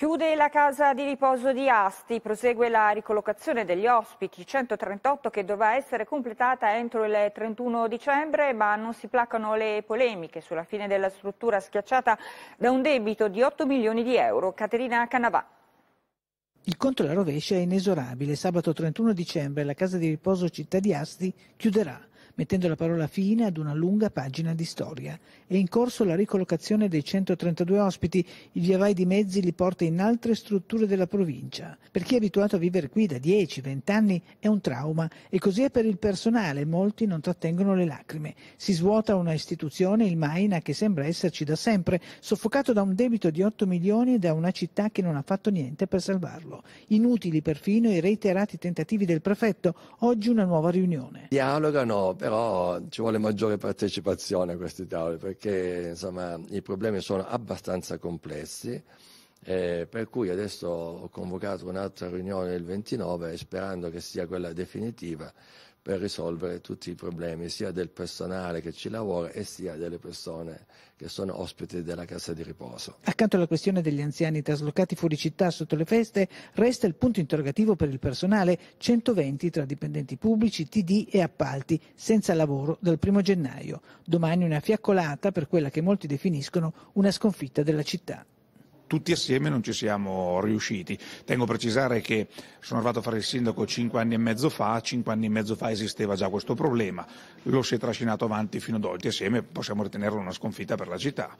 Chiude la casa di riposo di Asti, prosegue la ricollocazione degli ospiti, 138 che dovrà essere completata entro il 31 dicembre, ma non si placano le polemiche sulla fine della struttura schiacciata da un debito di 8 milioni di euro. Caterina Canavà. Il conto alla rovescia è inesorabile. Sabato 31 dicembre la casa di riposo città di Asti chiuderà mettendo la parola fine ad una lunga pagina di storia. È in corso la ricollocazione dei 132 ospiti, il via vai di mezzi li porta in altre strutture della provincia. Per chi è abituato a vivere qui da 10-20 anni è un trauma e così è per il personale, molti non trattengono le lacrime. Si svuota una istituzione, il Maina, che sembra esserci da sempre, soffocato da un debito di 8 milioni e da una città che non ha fatto niente per salvarlo. Inutili perfino i reiterati tentativi del prefetto, oggi una nuova riunione. Dialogano, però ci vuole maggiore partecipazione a questi tavoli perché insomma, i problemi sono abbastanza complessi. Eh, per cui adesso ho convocato un'altra riunione il 29 sperando che sia quella definitiva per risolvere tutti i problemi sia del personale che ci lavora e sia delle persone che sono ospiti della casa di riposo. Accanto alla questione degli anziani traslocati fuori città sotto le feste, resta il punto interrogativo per il personale 120 tra dipendenti pubblici, TD e appalti, senza lavoro dal 1 gennaio. Domani una fiaccolata per quella che molti definiscono una sconfitta della città tutti assieme non ci siamo riusciti. Tengo a precisare che sono arrivato a fare il sindaco cinque anni e mezzo fa, cinque anni e mezzo fa esisteva già questo problema, lo si è trascinato avanti fino ad oggi, assieme possiamo ritenerlo una sconfitta per la città.